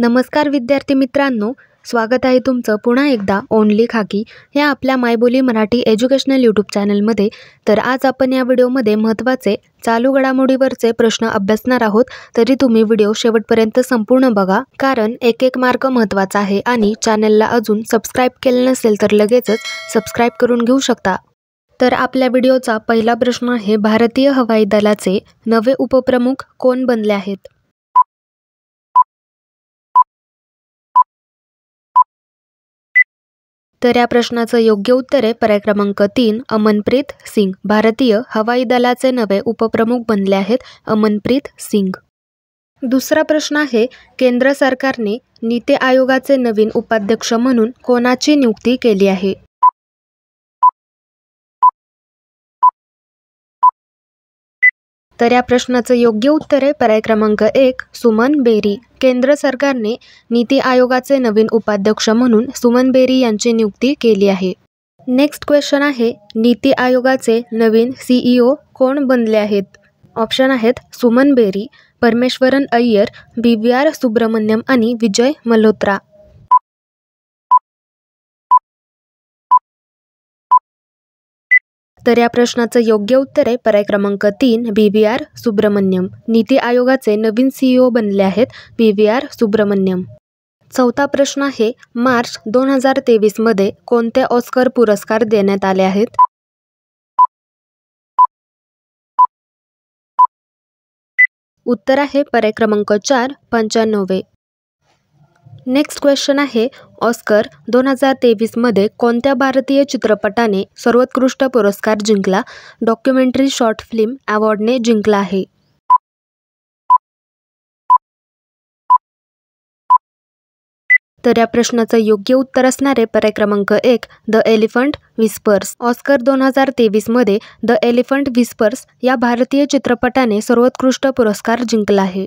नमस्कार विद्यार्थी मित्रांनो स्वागत आहे तुमचं पुन्हा एकदा ओनली खाकी या आपल्या मायबोली मराठी एज्युकेशनल यूट्यूब चॅनलमध्ये तर आज आपण या व्हिडिओमध्ये महत्त्वाचे चालू घडामोडीवरचे प्रश्न अभ्यासणार आहोत तरी तुम्ही व्हिडिओ शेवटपर्यंत संपूर्ण बघा कारण एक एक मार्क महत्त्वाचा आहे आणि चॅनलला अजून सबस्क्राईब केलं नसेल तर लगेचच सबस्क्राईब करून घेऊ शकता तर आपल्या व्हिडिओचा पहिला प्रश्न आहे भारतीय हवाई दलाचे नवे उपप्रमुख कोण बनले आहेत तर या प्रश्नाचं योग्य उत्तर आहे पर्याय तीन अमनप्रीत सिंग भारतीय हवाई दलाचे नवे उपप्रमुख बनले आहेत अमनप्रीत सिंग दुसरा प्रश्न आहे केंद्र सरकारने नीती आयोगाचे नवीन उपाध्यक्ष म्हणून कोणाची नियुक्ती केली आहे तर या प्रश्नाचं योग्य उत्तर आहे पर्याय क्रमांक एक सुमन बेरी केंद्र सरकारने नीती आयोगाचे नवीन उपाध्यक्ष म्हणून सुमन बेरी यांची नियुक्ती केली आहे नेक्स्ट क्वेश्चन आहे नीती आयोगाचे नवीन सीईओ कोण बनले आहेत ऑप्शन आहेत Suman Bery Parameswaran Iyer B V R Subrahmanyam आणि विजय मल्होत्रा तर या प्रश्नाचं योग्य उत्तर आहे पर्याय क्रमांक तीन B V R Subrahmanyam NITI आयोगाचे नवीन सीईओ e बनले आहेत बी व्ही आर सुब्रमण्यम चौथा प्रश्न आहे मार्च दोन हजार तेवीसमध्ये कोणते ऑस्कर पुरस्कार देण्यात आले आहेत उत्तर आहे पर्याय क्रमांक चार पंच्याण्णवे नेक्स्ट क्वेश्चन आहे ऑस्कर दोन हजार तेवीसमध्ये कोणत्या भारतीय चित्रपटाने सर्वोत्कृष्ट पुरस्कार जिंकला डॉक्युमेंटरी शॉर्ट फिल्म अवॉर्डने जिंकला आहे तर या प्रश्नाचं योग्य उत्तर असणारे पर्याय क्रमांक एक द एलिफंट विस्पर्स ऑस्कर दोन हजार तेवीसमध्ये द एलिफंट विस्पर्स या भारतीय चित्रपटाने सर्वोत्कृष्ट पुरस्कार जिंकला आहे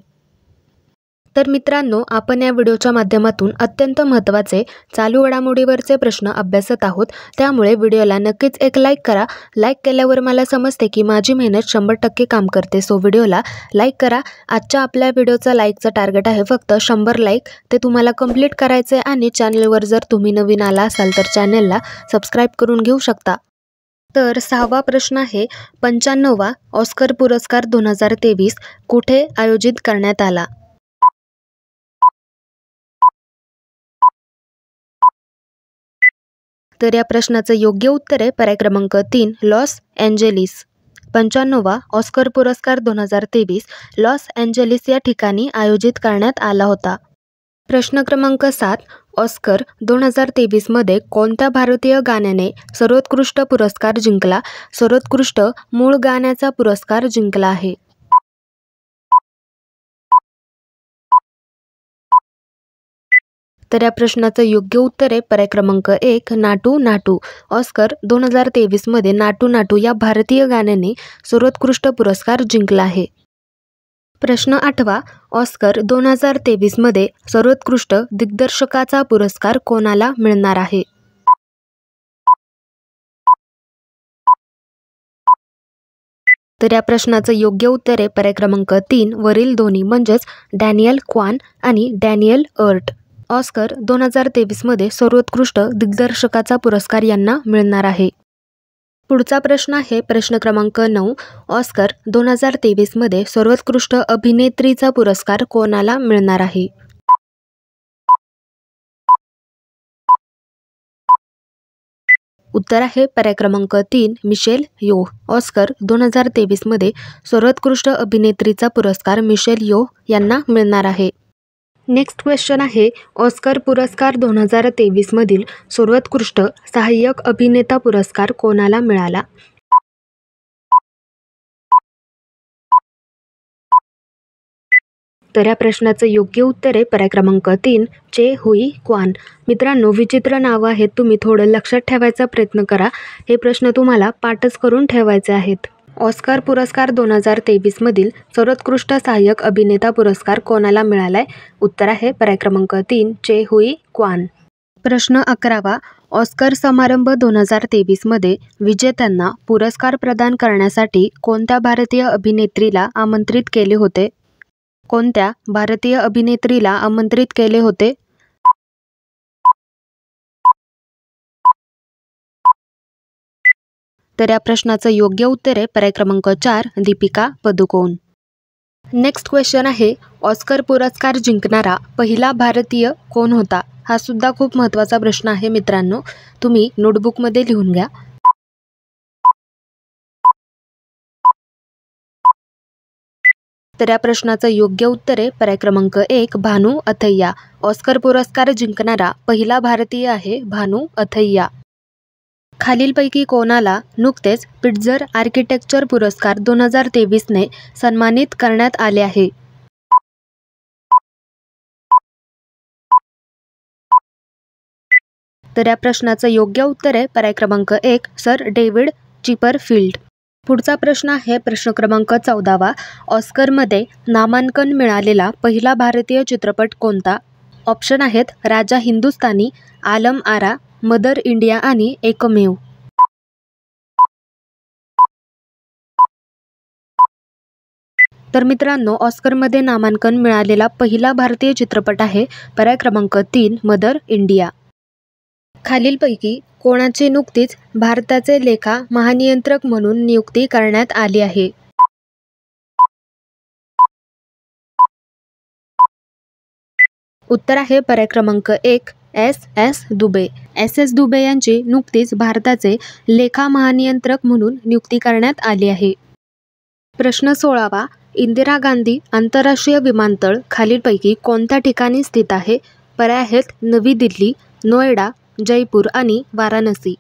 तर मित्रांनो आपण या व्हिडिओच्या माध्यमातून अत्यंत महत्त्वाचे चालू घडामोडीवरचे प्रश्न अभ्यासत आहोत त्यामुळे व्हिडिओला नक्कीच एक लाईक करा लाईक केल्यावर मला समजते की माझी मेहनत शंभर टक्के काम करते सो व्हिडिओला लाईक करा आजच्या आपल्या व्हिडिओचा लाईकचं टार्गेट आहे फक्त शंभर लाईक ते तुम्हाला कंप्लीट करायचे आणि चॅनलवर जर तुम्ही नवीन आला असाल तर चॅनलला सबस्क्राईब करून घेऊ शकता तर सहावा प्रश्न आहे पंच्याण्णवा ऑस्कर पुरस्कार दोन हजार तेवीस कुठे आयोजित करण्यात आला तर या प्रश्नाचं योग्य उत्तर आहे पर्याय क्रमांक तीन लॉस एंजेलिस पंच्याण्णवा ऑस्कर पुरस्कार दोन हजार तेवीस लॉस एंजेलिस या ठिकाणी आयोजित करण्यात आला होता प्रश्न क्रमांक सात ऑस्कर दोन हजार तेवीसमध्ये कोणत्या भारतीय गाण्याने सर्वोत्कृष्ट पुरस्कार जिंकला सर्वोत्कृष्ट मूळ गाण्याचा पुरस्कार जिंकला आहे तर या प्रश्नाचं योग्य उत्तर आहे पर्याय क्रमांक एक नाटू नाटू ऑस्कर दोन हजार तेवीसमध्ये नाटू नाटू या भारतीय गाण्याने सर्वोत्कृष्ट पुरस्कार जिंकला आहे प्रश्न आठवा ऑस्कर दोन हजार तेवीसमध्ये सर्वोत्कृष्ट दिग्दर्शकाचा पुरस्कार कोणाला मिळणार आहे तर या प्रश्नाचं योग्य उत्तर आहे पर्याय क्रमांक तीन वरील दोन्ही म्हणजेच डॅनियल क्वान आणि डॅनियल अर्ट ऑस्कर दोन हजार तेवीसमध्ये सर्वोत्कृष्ट दिग्दर्शकाचा पुरस्कार यांना मिळणार आहे पुढचा प्रश्न आहे प्रश्न क्रमांक नऊ ऑस्कर दोन हजार तेवीसमध्ये सर्वोत्कृष्ट अभिनेत्रीचा पुरस्कार कोणाला मिळणार आहे उत्तर आहे पर्याय क्रमांक तीन मिशेल यो ऑस्कर दोन हजार तेवीसमध्ये सर्वोत्कृष्ट अभिनेत्रीचा पुरस्कार मिशेल यो यांना मिळणार आहे नेक्स्ट क्वेश्चन आहे ऑस्कर पुरस्कार दोन हजार तेवीसमधील सर्वोत्कृष्ट सहाय्यक अभिनेता पुरस्कार कोणाला मिळाला तर या प्रश्नाचं योग्य उत्तर आहे पर्याय तीन चे हुई क्वान मित्रांनो विचित्र नावं आहेत तुम्ही थोडं लक्षात ठेवायचा प्रयत्न करा हे प्रश्न तुम्हाला पाठच करून ठेवायचे आहेत ऑस्कर पुरस्कार दोन हजार तेवीसमधील सर्वोत्कृष्ट सहाय्यक अभिनेता पुरस्कार कोणाला मिळालाय उत्तर आहे पर्याय क्रमांक तीन चे हुई क्वान प्रश्न अकरावा ऑस्कर समारंभ दोन हजार तेवीसमध्ये विजेत्यांना पुरस्कार प्रदान करण्यासाठी कोणत्या भारतीय अभिनेत्रीला आमंत्रित केले होते कोणत्या भारतीय अभिनेत्रीला आमंत्रित केले होते तर या प्रश्नाचं योग्य उत्तर आहे पर्याय क्रमांक चार दीपिका पदुकोण नेक्स्ट क्वेश्चन आहे ऑस्कर पुरस्कार जिंकणारा पहिला भारतीय कोण होता हा सुद्धा खूप महत्त्वाचा प्रश्न आहे मित्रांनो तुम्ही नोटबुकमध्ये लिहून घ्या तर या प्रश्नाचं योग्य उत्तर आहे पर्याय क्रमांक एक भानू अथय्या ऑस्कर पुरस्कार जिंकणारा पहिला भारतीय आहे भानू अथय्या खालीलपैकी कोणाला नुकतेच पिट्झर आर्किटेक्चर पुरस्कार दोन हजार तेवीसने सन्मानित करण्यात आले आहे तर या प्रश्नाचं योग्य उत्तर आहे पर्याय क्रमांक एक सर डेव्हिड चिपरफिल्ड पुढचा प्रश्न आहे प्रश्न क्रमांक चौदावा ऑस्करमध्ये नामांकन मिळालेला पहिला भारतीय चित्रपट कोणता ऑप्शन आहेत राजा हिंदुस्तानी आलम आरा मदर इंडिया आणि एकमेव तर मित्रांनो ऑस्करमध्ये नामांकन मिळालेला पहिला भारतीय चित्रपट आहे पर्याय क्रमांक तीन मदर इंडिया खालीलपैकी कोणाची नुकतीच भारताचे लेखा महानियंत्रक म्हणून नियुक्ती करण्यात आली आहे उत्तर आहे पर्याय क्रमांक एक S S Dubey S S Dubey यांची नुकतीच भारताचे लेखा महानियंत्रक म्हणून नियुक्ती करण्यात आली आहे प्रश्न सोळावा इंदिरा गांधी आंतरराष्ट्रीय विमानतळ खालीलपैकी कोणत्या ठिकाणी स्थित आहे पर्याय आहेत नवी दिल्ली नोएडा जयपूर आणि वाराणसी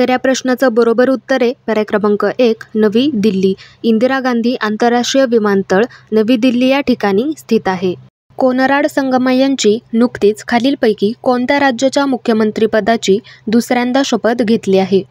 तर या प्रश्नाचं बरोबर उत्तर आहे पर्याय क्रमांक एक नवी दिल्ली इंदिरा गांधी आंतरराष्ट्रीय विमानतळ नवी दिल्ली या ठिकाणी स्थित आहे कोनराड संगमा यांची नुकतीच खालीलपैकी कोणत्या राज्याच्या मुख्यमंत्रीपदाची दुसऱ्यांदा शपथ घेतली आहे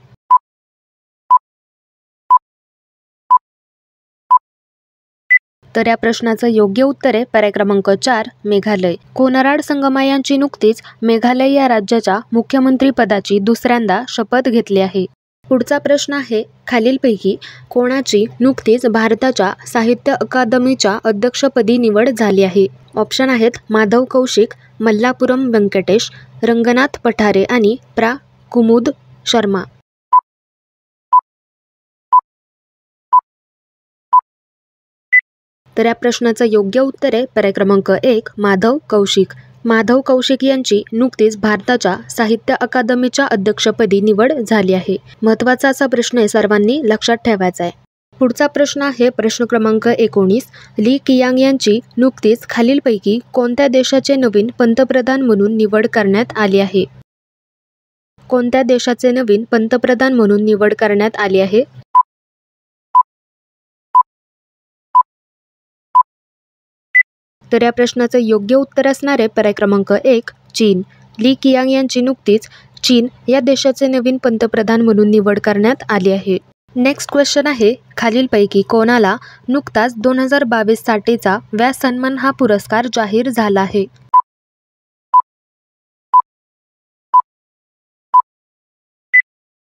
तर या प्रश्नाचं योग्य उत्तर आहे पर्याय क्रमांक चार मेघालय कोनराड संगमा यांची नुकतीच मेघालय या राज्याच्या मुख्यमंत्री पदाची दुसऱ्यांदा शपथ घेतली आहे पुढचा प्रश्न आहे खालीलपैकी कोणाची नुकतीच भारताच्या साहित्य अकादमीच्या अध्यक्षपदी निवड झाली आहे ऑप्शन आहेत माधव कौशिक मल्लापुरम व्यंकटेश रंगनाथ पठारे आणि प्रा कुमुद शर्मा तर या प्रश्नाचं योग्य उत्तर आहे पर्याय क्रमांक एक माधव कौशिक माधव कौशिक यांची नुकतीच भारताच्या साहित्य अकादमीच्या अध्यक्षपदी निवड झाली आहे महत्त्वाचा असा प्रश्न आहे सर्वांनी लक्षात ठेवायचा आहे पुढचा प्रश्न आहे प्रश्न क्रमांक एकोणीस ली कियांग यांची नुकतीच खालीलपैकी कोणत्या देशाचे नवीन पंतप्रधान म्हणून निवड करण्यात आली आहे कोणत्या देशाचे नवीन पंतप्रधान म्हणून निवड करण्यात आली आहे तर या प्रश्नाचं योग्य उत्तर असणारे पर्याय क्रमांक एक चीन ली कियांग यांची नुकतीच चीन या देशाचे नवीन पंतप्रधान म्हणून निवड करण्यात आली आहे नेक्स्ट क्वेश्चन आहे खालीलपैकी कोणाला नुकताच दोन हजार बावीस साठीचा व्यास सन्मान हा पुरस्कार जाहीर झाला आहे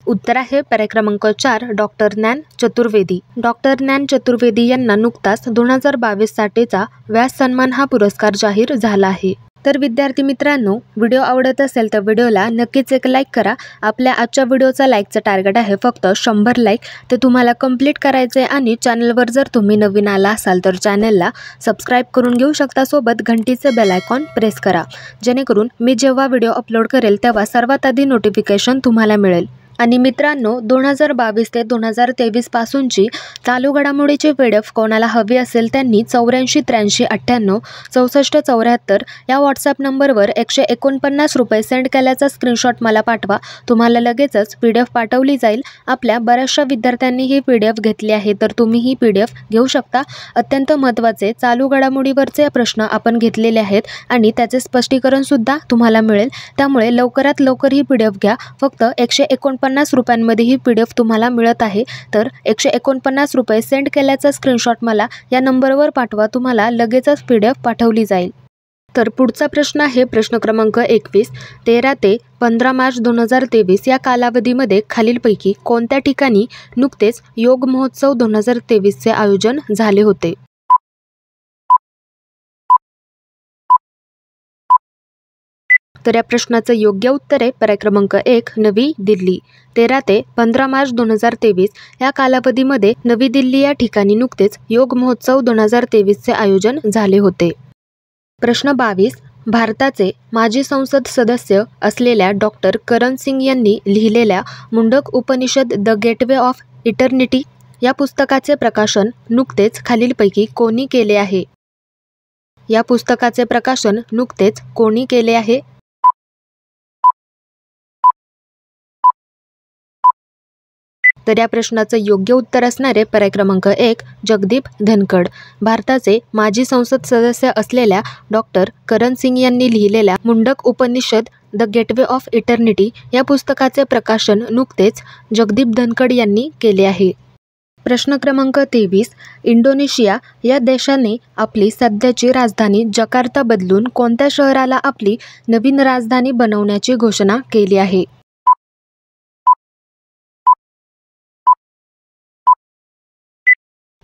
उत्तर आहे क्रमांक चार डॉक्टर ज्ञान चतुर्वेदी डॉक्टर ज्ञान चतुर्वेदी यांना नुकताच दोन हजार बावीस साठीचा व्यास सन्मान हा पुरस्कार जाहीर झाला आहे तर विद्यार्थी मित्रांनो व्हिडिओ आवडत असेल तर व्हिडिओला नक्कीच एक लाईक करा आपल्या आजच्या व्हिडिओचा लाईकचं टार्गेट आहे फक्त शंभर लाईक ते तुम्हाला कंप्लीट करायचे आणि चॅनलवर जर तुम्ही नवीन आला असाल तर चॅनलला सबस्क्राईब करून घेऊ शकता सोबत घंटीचं बेल आयकॉन प्रेस करा जेणेकरून मी जेव्हा व्हिडिओ अपलोड करेल तेव्हा सर्वात आधी नोटिफिकेशन तुम्हाला मिळेल आणि मित्रांनो दोन हजार बावीस ते दोन हजार तेवीसपासूनची चालू घडामोडीची पी डी एफ कोणाला हवी असेल त्यांनी चौऱ्याऐंशी त्र्याऐंशी अठ्ठ्याण्णव चौसष्ट चौऱ्याहत्तर या व्हॉट्सअप नंबरवर एकशे एकोणपन्नास रुपये सेंड केल्याचा स्क्रीनशॉट मला पाठवा तुम्हाला लगेचच पी डी एफ पाठवली जाईल आपल्या बऱ्याचशा विद्यार्थ्यांनी ही पी डी एफ घेतली आहे तर तुम्ही ही पी डी एफ घेऊ शकता अत्यंत महत्त्वाचे चालू घडामोडीवरचे प्रश्न आपण घेतलेले आहेत आणि त्याचे स्पष्टीकरणसुद्धा तुम्हाला मिळेल त्यामुळे लवकरात लवकर ही पी डी एफ घ्या फक्त एकशे एकोणपन्नास एकोणपन्नास रुपयांमध्ये ही पी डी एफ तुम्हाला मिळत आहे तर एकशे एकोणपन्नास रुपये सेंड केल्याचा स्क्रीनशॉट मला या नंबरवर पाठवा तुम्हाला लगेचच पी डी एफ पाठवली जाईल तर पुढचा प्रश्न आहे प्रश्न क्रमांक एकवीस तेरा ते पंधरा मार्च दोन हजार तेवीस या कालावधीमध्ये खालीलपैकी कोणत्या ठिकाणी नुकतेच योग महोत्सव दोन हजार तेवीसचे आयोजन झाले होते तर या प्रश्नाचं योग्य उत्तर आहे पर्याय क्रमांक एक नवी दिल्ली तेरा ते पंधरा मार्च दोन हजार तेवीस या कालावधीमध्ये नवी दिल्ली या ठिकाणी नुकतेच योग महोत्सव दोन हजार तेवीसचे आयोजन झाले होते प्रश्न बावीस भारताचे माजी संसद सदस्य असलेल्या डॉक्टर करण सिंग यांनी लिहिलेल्या Mundaka Upanishad the gateway of eternity या पुस्तकाचे प्रकाशन नुकतेच खालीलपैकी कोणी केले आहे या पुस्तकाचे प्रकाशन नुकतेच कोणी केले आहे तर या प्रश्नाचं योग्य उत्तर असणारे पर्याय क्रमांक एक जगदीप धनकड भारताचे माजी संसद सदस्य असलेल्या डॉक्टर करण सिंग यांनी लिहिलेल्या Mundaka Upanishad the gateway of eternity या पुस्तकाचे प्रकाशन नुकतेच जगदीप धनकड यांनी केले आहे प्रश्न क्रमांक तेवीस इंडोनेशिया या देशाने आपली सध्याची राजधानी जकार्ता बदलून कोणत्या शहराला आपली नवीन राजधानी बनवण्याची घोषणा केली आहे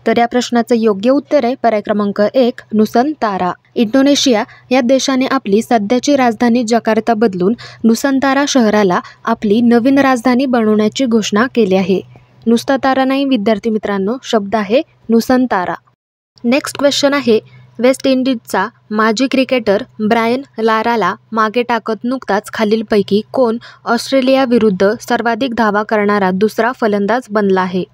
तर या प्रश्नाचं योग्य उत्तर आहे पर्याय क्रमांक एक नुसन तारा इंडोनेशिया या देशाने आपली सध्याची राजधानी जकार्ता बदलून नुसंतारा शहराला आपली नवीन राजधानी बनवण्याची घोषणा केली आहे नुसता तारा नाही विद्यार्थी मित्रांनो शब्द आहे नुसंतारा नेक्स्ट क्वेश्चन आहे वेस्ट इंडिजचा माजी क्रिकेटर ब्रायन लाराला मागे टाकत नुकताच खालीलपैकी कोण ऑस्ट्रेलियाविरुद्ध सर्वाधिक धावा करणारा दुसरा फलंदाज बनला आहे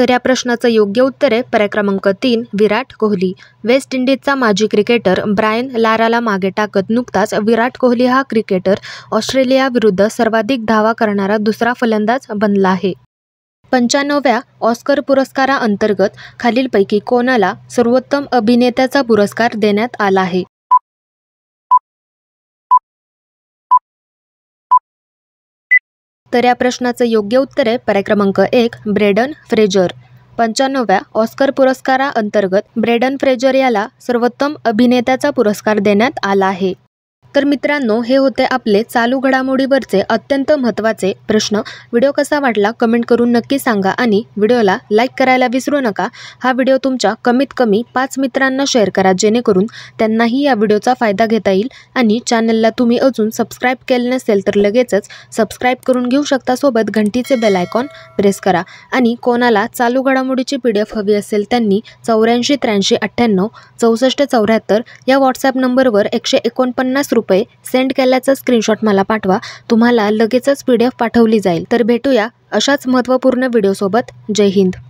तर या प्रश्नाचं योग्य उत्तर आहे पर्याय क्रमांक तीन विराट कोहली वेस्ट इंडिजचा माजी क्रिकेटर ब्रायन लाराला मागे टाकत नुकताच विराट कोहली हा क्रिकेटर ऑस्ट्रेलियाविरुद्ध सर्वाधिक धावा करणारा दुसरा फलंदाज बनला आहे पंच्याण्णव्या ऑस्कर पुरस्काराअंतर्गत खालीलपैकी कोणाला सर्वोत्तम अभिनेत्याचा पुरस्कार देण्यात आला आहे तर या प्रश्नाचं योग्य उत्तर आहे पर्याय क्रमांक एक ब्रेडन फ्रेजर पंच्याण्णव्या ऑस्कर पुरस्काराअंतर्गत ब्रेडन फ्रेजर याला सर्वोत्तम अभिनेत्याचा पुरस्कार देण्यात आला आहे तर मित्रांनो हे होते आपले चालू घडामोडीवरचे अत्यंत महत्त्वाचे प्रश्न व्हिडिओ कसा वाटला कमेंट करून नक्की सांगा आणि व्हिडिओला लाईक करायला विसरू नका हा व्हिडिओ तुमच्या कमीत कमी पाच मित्रांना शेअर करा जेणेकरून त्यांनाही या व्हिडिओचा फायदा घेता येईल आणि चॅनलला तुम्ही अजून सबस्क्राईब केले नसेल तर लगेचच सबस्क्राईब करून घेऊ शकता सोबत घंटीचे बेल आयकॉन प्रेस करा आणि कोणाला चालू घडामोडीची पी डी एफ हवी असेल त्यांनी चौऱ्याऐंशी त्र्याऐंशी अठ्ठ्याण्णव चौसष्ट चौऱ्याहत्तर या व्हॉट्सॲप नंबरवर एकशे एकोणपन्नास रुपये सेंड केल्याचा स्क्रीनशॉट मला पाठवा तुम्हाला लगेचच पी डी पाठवली जाईल तर भेटूया अशाच महत्त्वपूर्ण व्हिडिओसोबत जय हिंद